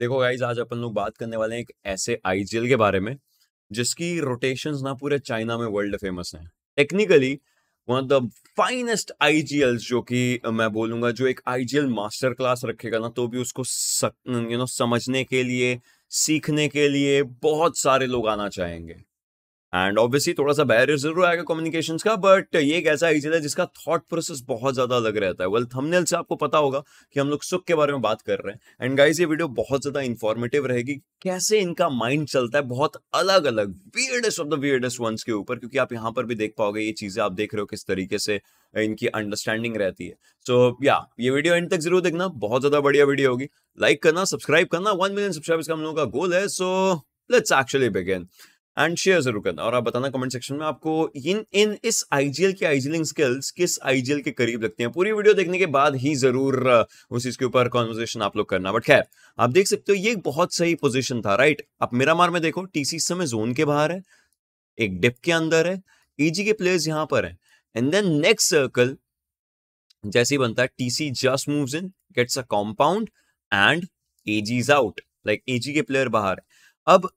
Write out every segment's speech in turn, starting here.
देखो गाइज आज अपन लोग बात करने वाले हैं एक ऐसे आईजीएल के बारे में जिसकी रोटेशन ना पूरे चाइना में वर्ल्ड फेमस हैं technically one of the finest IGL जो कि मैं बोलूंगा जो एक आईजीएल मास्टर क्लास रखेगा ना तो भी उसको यू नो समझने के लिए सीखने के लिए बहुत सारे लोग आना चाहेंगे एंड ऑब्वियसली थोड़ा सा बैरियर जरूर आएगा कम्युनिकेशन का बट ये एक ऐसा एग्जिट है जिसका थॉट प्रोसेस बहुत ज्यादा अलग रहता है वेल well, थंबनेल से आपको पता होगा कि हम लोग सुख के बारे में बात कर रहे हैं एंड गाइज ये वीडियो बहुत ज्यादा इन्फॉर्मेटिव रहेगी कैसे इनका माइंड चलता है बहुत अलग अलग weirdest of the weirdest ones के ऊपर क्योंकि आप यहाँ पर भी देख पाओगे ये चीजें आप देख रहे हो किस तरीके से इनकी अंडरस्टैंडिंग रहती है सो so, या yeah, ये वीडियो एंड तक जरूर देखना बहुत ज्यादा बढ़िया वीडियो होगी लाइक करना सब्सक्राइब करना वन मिलियन सब्सक्राइबर्स का हम लोगों का गोल है so let's actually begin and share जरूर करना और आप बताना कमेंट सेक्शन में आपको इन इन इस आईजीएल की आईजीलिंग स्किल्स किस आईजीएल के करीब लगती हैं पूरी वीडियो देखने के बाद ही जरूर उस चीज के ऊपर कॉन्वर्जेशन आप लोग करना बट खैर आप देख सकते हो ये एक बहुत सही पोजिशन था राइट आप मेरा मार में देखो टीसी समय जोन के बाहर है एक डिप के अंदर है ईजी e के प्लेयर्स यहां पर है एंड देन नेक्स्ट सर्कल जैसे ही बनता है TC just move in gets a compound and AG is out like AG के प्लेयर बाहर है अब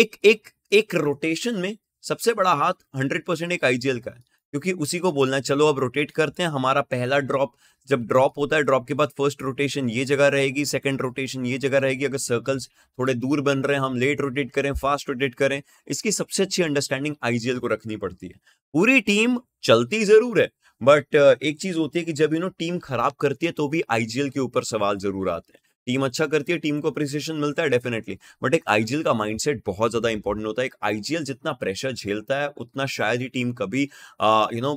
एक एक एक रोटेशन में सबसे बड़ा हाथ हंड्रेड परसेंट एक आईजीएल का है क्योंकि उसी को बोलना है चलो अब रोटेट करते हैं हमारा पहला ड्रॉप जब ड्रॉप होता है ड्रॉप के बाद फर्स्ट रोटेशन ये जगह रहेगी सेकंड रोटेशन ये जगह रहेगी अगर सर्कल्स थोड़े दूर बन रहे हैं हम लेट रोटेट करें फास्ट रोटेट करें इसकी सबसे अच्छी अंडरस्टैंडिंग आईजीएल को रखनी पड़ती है पूरी टीम चलती जरूर है बट एक चीज होती है कि जब यू नो टीम खराब करती है तो भी आईजीएल के ऊपर सवाल जरूर आते हैं टीम अच्छा करती है टीम को अप्रिसिएशन मिलता है डेफिनेटली बट एक आईजीएल का माइंडसेट बहुत ज्यादा इंपॉर्टेंट होता है एक आईजीएल जितना प्रेशर झेलता है उतना शायद ही टीम कभी यू नो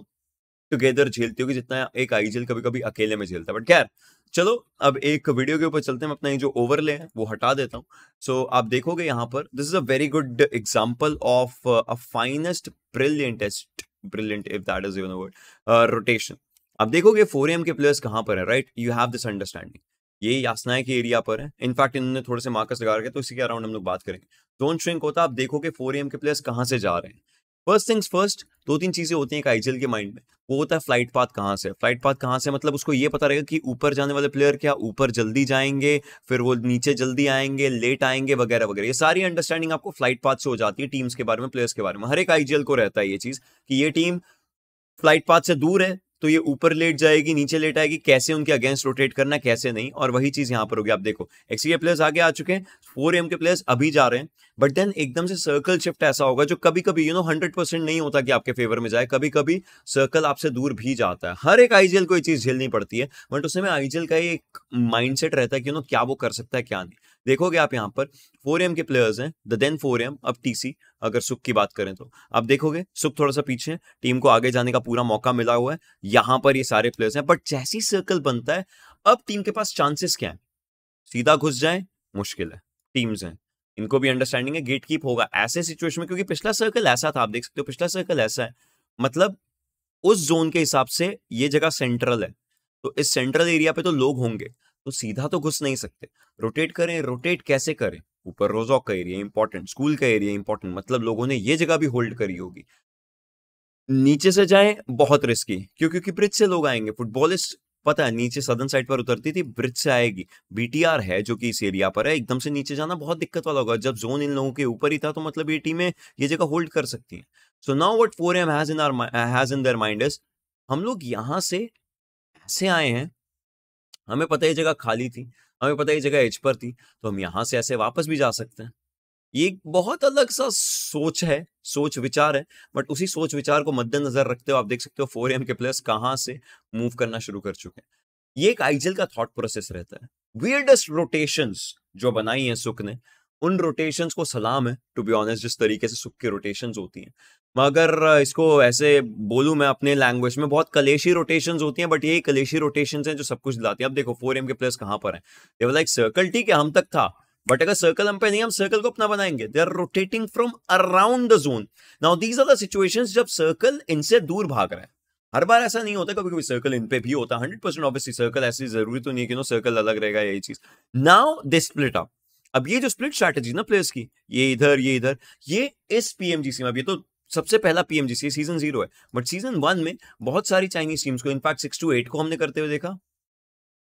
टुगेदर झेलती होगी जितना एक आईजीएल कभी कभी अकेले में झेलता है बट खैर चलो अब एक वीडियो के ऊपर चलते हैं मैं अपना ये जो ओवरले है वो हटा देता हूँ सो so, आप देखोगे यहाँ पर this is a very good example of a finest brilliantest brilliant if that is even word rotation आप देखोगे फोर एम के प्लेयर्स कहाँ पर है right you have this understanding ये यासनाएं के एरिया पर है इनफैक्ट इन्होंने थोड़े से मार्कस लगा रखे तो इसी के अराउंड हम लोग बात करेंगे जोन श्रिंक होता आप कि फोर के प्लेयर्स कहाँ से जा रहे हैं फर्स्ट थिंग्स फर्स्ट दो तीन चीजें होती हैं एक आईजीएल के माइंड में वो होता है फ्लाइट पाथ कहाँ से फ्लाइट पाथ कहाँ से मतलब उसको ये पता रहेगा कि ऊपर जाने वाले प्लेयर क्या ऊपर जल्दी जाएंगे फिर वो नीचे जल्दी आएंगे लेट आएंगे वगैरह वगैरह ये सारी अंडरस्टैंडिंग आपको फ्लाइट पाथ से हो जाती है टीम्स के बारे में प्लेयर्स के बारे में हर एक आईजीएल को रहता है ये चीज कि ये टीम फ्लाइट पाथ से दूर है तो ये ऊपर लेट जाएगी नीचे लेट आएगी कैसे उनके अगेंस्ट रोटेट करना कैसे नहीं और वही चीज यहां पर होगी आप देखो एक्सी के प्लेयर्स आगे आ चुके हैं फोर एम के प्लेयर्स अभी जा रहे हैं बट देन एकदम से सर्कल शिफ्ट ऐसा होगा जो कभी कभी यू नो हंड्रेड परसेंट नहीं होता कि आपके फेवर में जाए कभी कभी सर्कल आपसे दूर भी जाता है हर एक आईजीएल को ये चीज झेलनी पड़ती है बट उसमें आईजीएल का एक माइंडसेट रहता है कि यू नो क्या वो कर सकता है क्या नहीं देखोगे आप यहाँ पर फोर एम के प्लेयर्स हैं द देन फोर एम अब टीसी अगर सुख की बात करें तो आप देखोगे सुख थोड़ा सा पीछे है टीम को आगे जाने का पूरा मौका मिला हुआ है यहाँ पर ये सारे प्लेयर्स हैं बट जैसी सर्कल बनता है अब टीम के पास चांसेस क्या है सीधा घुस जाए मुश्किल है टीम्स हैं इनको भी अंडरस्टैंडिंग है गेट कीप होगा ऐसे सिचुएशन में क्योंकि पिछला सर्कल ऐसा था आप देख सकते हो पिछला सर्कल ऐसा है मतलब उस जोन के हिसाब से ये जगह सेंट्रल है तो इस सेंट्रल एरिया पे तो लोग होंगे तो सीधा तो घुस नहीं सकते रोटेट करें रोटेट कैसे करें ऊपर रोजॉक का एरिया इंपॉर्टेंट स्कूल का एरिया इंपॉर्टेंट मतलब लोगों ने ये जगह भी होल्ड करी होगी नीचे से जाए बहुत रिस्की क्यों क्योंकि ब्रिज से लोग आएंगे फुटबॉलिस्ट पता है नीचे सदर्न साइड पर उतरती थी ब्रिज से आएगी बीटीआर है जो कि इस एरिया पर है एकदम से नीचे जाना बहुत दिक्कत वाला होगा जब जोन इन लोगों के ऊपर ही था तो मतलब ये टीमें ये जगह होल्ड कर सकती हैं so now what four M has in are has in their mind हम लोग यहाँ से ऐसे आए हैं हमें पता ये जगह खाली थी हमें पता ये जगह एज पर थी तो हम यहाँ से ऐसे वापस भी जा सकते हैं ये एक बहुत अलग सा सोच है सोच विचार है बट उसी सोच विचार को मद्देनजर रखते हो आप देख सकते हो फोर एम के प्लस कहाँ से मूव करना शुरू कर चुके हैं ये एक आइजल का थॉट प्रोसेस रहता है वियर्डेस्ट रोटेशंस जो बनाई है सुख ने उन रोटेशन को सलाम है टू बी ऑनेस्ट जिस तरीके से सुख के रोटेशन होती हैं मगर इसको ऐसे बोलूँ मैं अपने लैंग्वेज में बहुत कलेशी रोटेशन होती हैं बट ये कलेशी रोटेशन हैं जो सब कुछ दिलाते हैं अब देखो फोर एम के प्लेस कहाँ पर हैं ये लाइक सर्कल ठीक है हम तक था बट अगर सर्कल हम पे नहीं हम सर्कल को अपना बनाएंगे they are rotating from around the zone now these are the situations जब सर्कल इनसे दूर भाग रहे हैं हर बार ऐसा नहीं होता कभी कभी सर्कल इन पे भी होता है हंड्रेड परसेंट ऑब्वियसली सर्कल ऐसी जरूरी तो नहीं है कि नो सर्कल अलग रहेगा यही चीज नाउ दे स्प्लिट अप अब ये जो स्प्लिट स्ट्रैटेजी ना प्लेयर्स की ये इधर ये इधर ये इस पीएमजीसी में अब ये तो सबसे पहला पीएमजीसी सीजन जीरो है बट सीजन वन में बहुत सारी चाइनीज टीम्स को इनफैक्ट सिक्स टू एट को हमने करते हुए देखा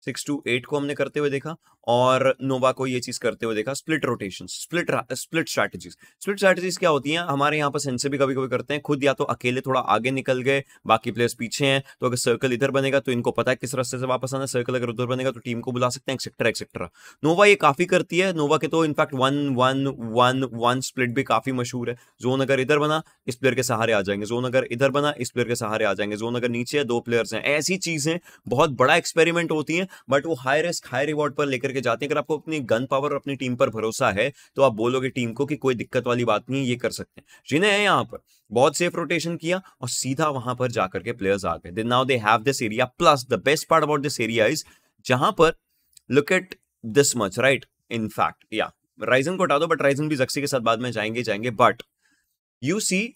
सिक्स टू एट को हमने करते हुए देखा और नोवा को ये चीज करते हुए देखा split rotation split split strategies split strategies क्या होती हैं हमारे यहाँ पर सेंसे भी कभी कभी करते हैं खुद या तो अकेले थोड़ा आगे निकल गए बाकी प्लेयर्स पीछे हैं तो अगर सर्कल इधर बनेगा तो इनको पता है किस रस्ते से वापस आना सर्कल अगर उधर बनेगा तो टीम को बुला सकते हैं एक्सेट्रा एक्सेट्रा नोवा ये काफी करती है नोवा के तो in fact one one one one split भी काफी मशहूर है जोन अगर इधर बना इस प्लेयर के सहारे आ जाएंगे जोन अगर इधर बना इस प्लेयर के सहारे आ जाएंगे जोन अगर नीचे है दो प्लेयर्स हैं ऐसी चीजें बहुत बड़ा एक्सपेरिमेंट होती है बट वो हाई रिस्क हाई रिवॉर्ड पर लेकर के जाते हैं अगर आपको अपनी गन पावर और अपनी टीम पर भरोसा है तो आप बोलोगे टीम को कि कोई दिक्कत वाली बात नहीं ये कर सकते हैं जिन्हें है यहाँ पर बहुत सेफ रोटेशन किया और सीधा वहां पर जाकर के प्लेयर्स आ गए now they have this area plus the best part about this area is जहां पर look at this much right in fact या राइजन को हटा दो बट राइजन भी जक्सी के साथ बाद में जाएंगे जाएंगे but you see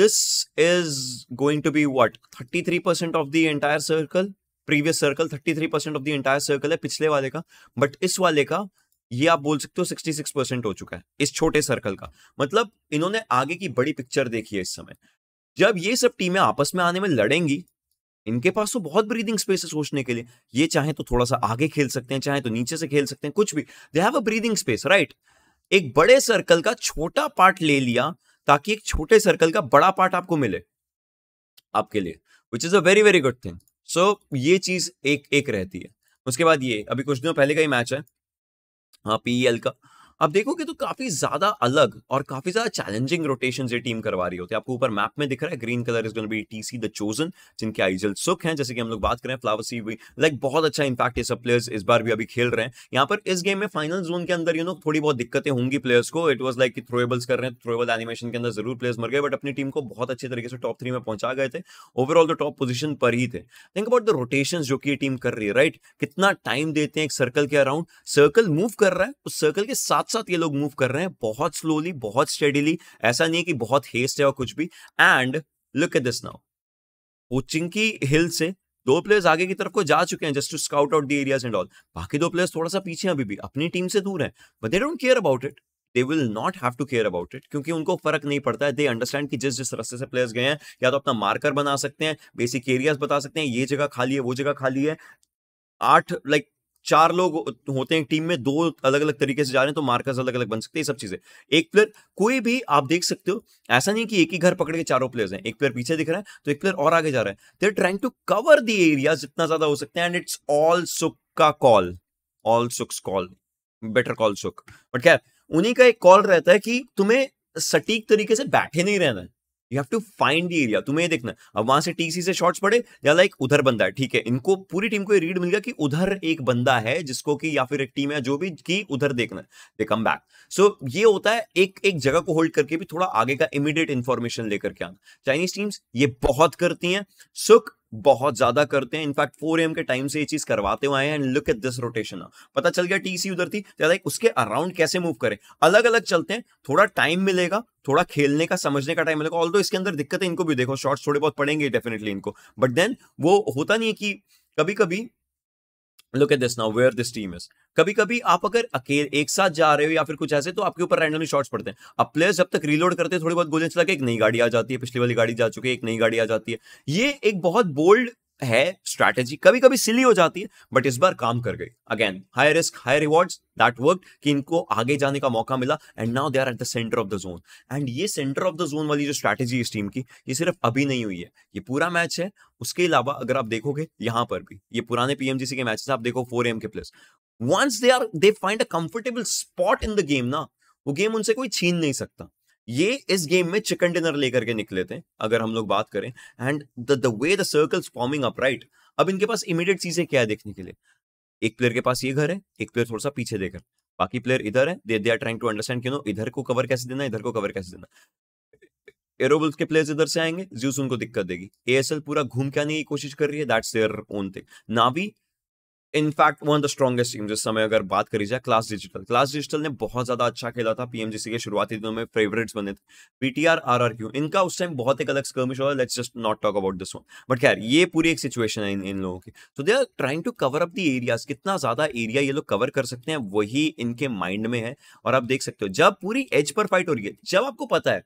this is going to be what 33% of the entire circle previous circle thirty three percent of the entire circle है पिछले वाले का बट इस वाले का ये आप बोल सकते हो सिक्सटी सिक्स परसेंट हो चुका है इस छोटे सर्कल का मतलब इन्होंने आगे की बड़ी पिक्चर देखी है इस समय जब ये सब टीमें आपस में आने में लड़ेंगी इनके पास तो बहुत ब्रीदिंग स्पेस है सोचने के लिए ये चाहे तो थोड़ा सा आगे खेल सकते हैं चाहे तो नीचे से खेल सकते हैं कुछ भी they have a breathing space right एक बड़े सर्कल का छोटा पार्ट ले लिया ताकि एक छोटे सर्कल का बड़ा पार्ट आपको मिले आपके लिए which is a very very good thing so so, ये चीज एक एक रहती है उसके बाद ये अभी कुछ दिनों पहले का ही मैच है हाँ पीएल e का अब देखोगे तो काफी ज्यादा अलग और काफी ज्यादा चैलेंजिंग रोटेशन ये टीम करवा रही होती है आपको ऊपर मैप में दिख रहा है green colour is B T C the chosen जिनके आईजल सुख हैं जैसे कि हम लोग बात करें फ्लावर सी भी लाइक बहुत अच्छा इंपैक्ट ये सब प्लेयर्स इस बार भी अभी खेल रहे हैं यहाँ पर इस गेम में फाइनल जोन के अंदर यू नो थोड़ी बहुत दिक्कतें होंगी प्लेयर्स को इट वॉज लाइक थ्रोएबल्स कर रहे हैं थ्रोएबल एनिमेशन के अंदर जरूर प्लेयर्स मर गए बट अपनी टीम को बहुत अच्छे तरीके से टॉप थ्री में पहुंचा गए थे ओवरऑल तो टॉप पोजिशन पर ही थे थिंक अबाउट द रोटेशन जो कि टीम कर रही है राइट कितना टाइम देते हैं एक सर्कल के अराउंड सर्कल मूव कर रहा है उस सर्कल के साथ साथ ये लोग मूव कर रहे हैं बहुत स्लोली बहुत स्टेडीली ऐसा नहीं है कि बहुत हेस्ट है और कुछ भी and look at this now वो चिंकी हिल से दो प्लेयर्स आगे की तरफ को जा चुके हैं just to scout out the areas and all बाकी दो प्लेयर्स थोड़ा सा पीछे अभी भी अपनी टीम से दूर हैं but they don't care about it they will not have to care about it क्योंकि उनको फर्क नहीं पड़ता है दे अंडरस्टैंड कि जिस जिस रस्ते से प्लेयर्स गए हैं या तो अपना मार्कर बना सकते हैं बेसिक एरियाज बता सकते हैं ये जगह खाली है वो जगह खाली है आठ लाइक चार लोग होते हैं टीम में दो अलग अलग तरीके से जा रहे हैं तो मार्कर्स अलग अलग बन सकते हैं सब चीजें एक प्लेयर कोई भी आप देख सकते हो ऐसा नहीं कि एक ही घर पकड़ के चारों प्लेयर्स हैं एक प्लेयर पीछे दिख रहा है तो एक प्लेयर और आगे जा रहा है they're trying to cover the area जितना ज्यादा हो सकते हैं एंड इट्स ऑल सुख का call all Suk call better call Suk but क्या उन्हीं का एक कॉल रहता है कि तुम्हें सटीक तरीके से बैठे नहीं रहना है you have to find the area तुम्हें देखना अब वहां से टीसी से शॉट्स पड़े या लाइक उधर बंदा है ठीक है इनको पूरी टीम को ये रीड मिल गया कि उधर एक बंदा है जिसको कि या फिर एक टीम है जो भी की उधर देखना दे कम बैक सो ये होता है एक एक जगह को होल्ड करके भी थोड़ा आगे का इमीडिएट इंफॉर्मेशन लेकर के आना चाइनीज टीम्स ये बहुत करती हैं सुख बहुत ज्यादा करते हैं इनफैक्ट फोर एम के टाइम से ये चीज करवाते हुए and look at this rotation पता चल गया टीसी उधर थी ज्यादा तो उसके अराउंड कैसे मूव करें अलग अलग चलते हैं थोड़ा टाइम मिलेगा थोड़ा खेलने का समझने का टाइम मिलेगा ऑल इसके अंदर दिक्कत है इनको भी देखो शॉर्ट्स थोड़े बहुत पड़ेंगे डेफिनेटली इनको बट देन वो होता नहीं है कि कभी कभी look at this now where this team is कभी कभी आप अगर अकेले एक साथ जा रहे हो या फिर कुछ ऐसे तो आपके ऊपर रैंडमली शॉट्स पड़ते हैं अब प्लेयर्स जब तक रीलोड करते हैं थोड़ी बहुत गोलियां चला के एक नई गाड़ी आ जाती है पिछली वाली गाड़ी जा चुकी है एक नई गाड़ी आ जाती है ये एक बहुत बोल्ड है स्ट्रैटेजी कभी कभी सिली हो जाती है बट इस बार काम कर गई again high risk high reward that work कि इनको आगे जाने का मौका मिला and now they are at the centre of the zone and ये सेंटर ऑफ द जोन वाली जो स्ट्रैटेजी इस टीम की ये सिर्फ अभी नहीं हुई है ये पूरा मैच है उसके अलावा अगर आप देखोगे यहां पर भी ये पुराने पीएमजीसी के मैचेस आप देखो फोर एम के plus once they are they find a comfortable spot in the game ना वो गेम उनसे कोई छीन नहीं सकता ये इस गेम में चिकन डिनर लेकर के निकले थे अगर हम लोग बात करें and the the way the circles forming up right अब इनके पास इमीडिएट चीजें क्या है देखने के लिए एक प्लेयर के पास ये घर है एक प्लेयर थोड़ा सा पीछे देकर बाकी प्लेयर इधर है they they are trying to understand no इधर को कवर कैसे देना इधर को कवर कैसे देना एरोबल्स के प्लेयर्स इधर से आएंगे ज्यूस उनको दिक्कत देगी एएसएल पूरा घूम के आने की कोशिश कर रही है that's their own thing Navi in fact one the strongest team जिस समय अगर बात करी जाए क्लास डिजिटल क्लास डिजिटल ने बहुत ज्यादा अच्छा खेला था पीएमजीसी के शुरुआती दिनों में फेवरेट्स बने थे पीटीआर क्यू इनका उस टाइम बहुत एक अलग स्कर्मिश हुआ let's just not talk about this one but खैर ये पूरी एक सिचुएशन है इन इन लोगों की so they are trying to cover up the areas कितना ज्यादा एरिया ये लोग कवर कर सकते हैं वही इनके माइंड में है और आप देख सकते हो जब पूरी एज पर फाइट हो रही है जब आपको पता है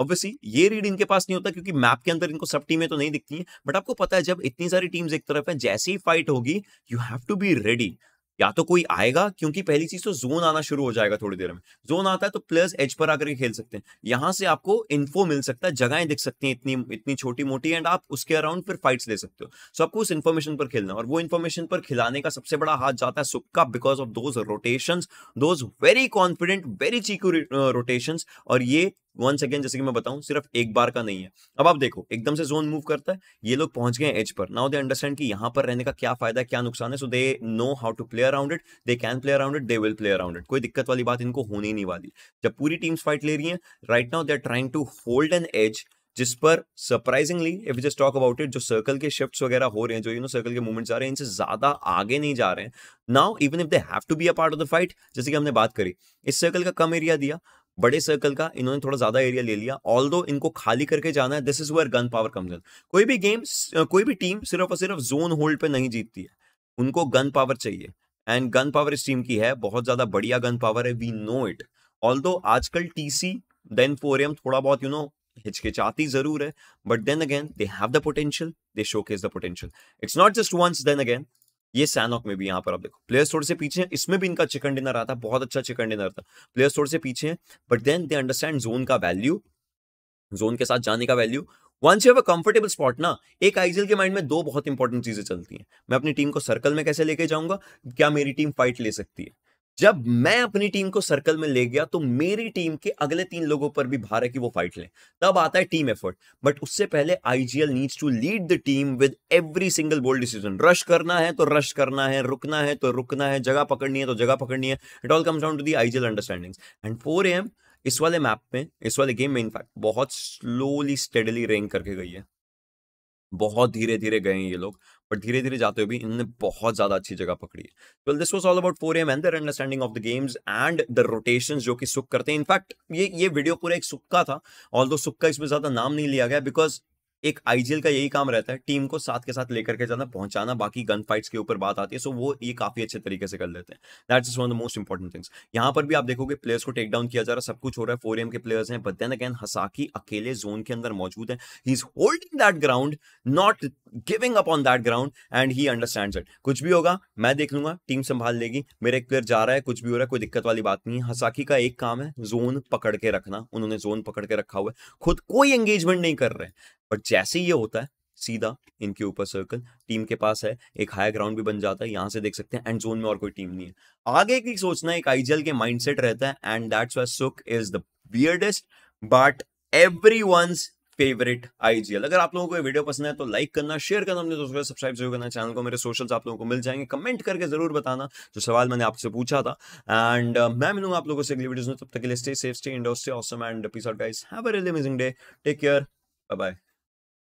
ऑब्वियसली ये रीड इनके पास नहीं होता क्योंकि मैप के अंदर इनको सब टीमें तो नहीं दिखती हैं बट आपको पता है जब इतनी सारी टीम्स एक तरफ है जैसे ही फाइट होगी you have to be ready या तो कोई आएगा क्योंकि पहली चीज तो जोन आना शुरू हो जाएगा थोड़ी देर में जोन आता है तो प्लेयर्स एज पर आकर के खेल सकते हैं यहां से आपको इन्फो मिल सकता है जगहें दिख सकती हैं इतनी इतनी छोटी मोटी एंड आप उसके अराउंड फिर फाइट्स ले सकते हो सो आपको उस इन्फॉर्मेशन पर खेलना और वो इन्फॉर्मेशन पर खिलाने का सबसे बड़ा हाथ जाता है सुक्का because of those rotation those very confident very cheeky rotation और ये वन सेकेंड जैसे कि मैं बताऊं सिर्फ एक बार का नहीं है अब आप देखो एकदम से जोन मूव करता है ये लोग पहुंच गए as per now they understand कि यहां पर रहने का क्या फायदा है क्या नुकसान है so they know how to play around it they can play around it they will play around it कोई दिक्कत वाली बात इनको होने नहीं वाली जब पूरी टीम्स फाइट ले रही है right now they are trying to hold an edge जिस पर surprisingly if just talk about it जो सर्कल के शिफ्ट्स वगैरह हो रहे हैं जो यू नो सर्कल के मूवमेंट्स आ रहे हैं इनसे ज्यादा आगे नहीं जा रहे हैं now even if they have to be a part of the fight जैसे कि हमने बात करी इस सर्कल का कम एरिया दिया बड़े सर्कल का इन्होंने थोड़ा ज्यादा एरिया ले लिया ऑल दो इनको खाली करके जाना है this is where gun power comes in कोई भी गेम कोई भी टीम सिर्फ और सिर्फ जोन होल्ड पे नहीं जीतती है उनको गन पावर चाहिए एंड गन पावर इस टीम की है बहुत ज्यादा बढ़िया गन पावर है we know it all though आजकल T C then four M थोड़ा बहुत यू नो हिचकिचाती जरूर है but then again they have the potential they showcase the potential it's not just once then again ये Sanhok में भी यहाँ पर आप देखो प्लेयर स्टोर से पीछे हैं इसमें भी इनका चिकन डिनर आता बहुत अच्छा चिकन डिनर था प्लेयर स्टोर से पीछे हैं but then they understand zone का वैल्यू जोन के साथ जाने का value once you have a comfortable spot ना एक आईजीएल के माइंड में दो बहुत इंपॉर्टेंट चीजें चलती हैं मैं अपनी टीम को सर्कल में कैसे लेके जाऊंगा क्या मेरी टीम फाइट ले सकती है जब मैं अपनी टीम को सर्कल में ले गया तो मेरी टीम के अगले तीन लोगों पर भी भार है कि वो फाइट लें तब आता है टीम एफर्ट बट उससे पहले IGL needs to lead the team with every single bold decision rush करना है तो रश करना है रुकना है तो रुकना है जगह पकड़नी है तो जगह पकड़नी है it all comes down to the IGL understandings and four M इस वाले मैप में इस वाले गेम में इनफैक्ट बहुत स्लोली स्टेडली रेंग करके गई है बहुत धीरे धीरे गए हैं ये लोग बट धीरे धीरे जाते हुए भी इनने बहुत ज्यादा अच्छी जगह पकड़ी है well this was all about four M and understanding of the games and the rotations जो कि सुख करते हैं इनफैक्ट ये ये वीडियो पूरा एक सुख का था ऑल दो सुख का इसमें ज्यादा नाम नहीं लिया गया बिकॉज एक आईजीएल का यही काम रहता है टीम को साथ के साथ लेकर के जाना पहुंचाना बाकी गन फाइट्स के ऊपर बात आती है सो वो ये काफी अच्छे तरीके से कर लेते हैं that is one the most important things यहां पर भी आप देखोगे प्लेयर्स को टेक डाउन किया जा रहा है सब कुछ हो रहा है फोर एम के प्लेयर्स हैं बट देन अगेन हसाकी अकेले जोन के अंदर मौजूद है he is holding that ground not giving up on that ground and he understand it कुछ भी होगा मैं देख लूंगा टीम संभाल लेगी मेरे एक प्लेयर जा रहा है कुछ भी हो रहा है कोई दिक्कत वाली बात नहीं है हसाकी का एक काम है जोन पकड़ के रखना उन्होंने जोन पकड़ के रखा हुआ है खुद कोई एंगेजमेंट नहीं कर रहे और जैसे ये होता है सीधा इनके ऊपर सर्कल टीम के पास है एक हाई ग्राउंड भी बन जाता है यहां से देख सकते हैं एंड जोन में और कोई टीम नहीं है आगे की सोचना एक आईजीएल के माइंडसेट रहता है and that's why Suk is the बियर्डेस्ट बट एवरी फेवरेट आईजीएल अगर आप लोगों को ये वीडियो पसंद है तो लाइक करना शेयर करना अपने दोस्तों को सब्सक्राइब जरूर करना चैनल को मेरे सोशल्स आप लोगों को मिल जाएंगे कमेंट करके जरूर बताना जो सवाल मैंने आपसे पूछा था एंड uh, मैं मिलूंगा आप लोगों से अगली वीडियो में तब तक के लिए stay safe stay indoor stay awesome and peace out guys have a really amazing day take care bye bye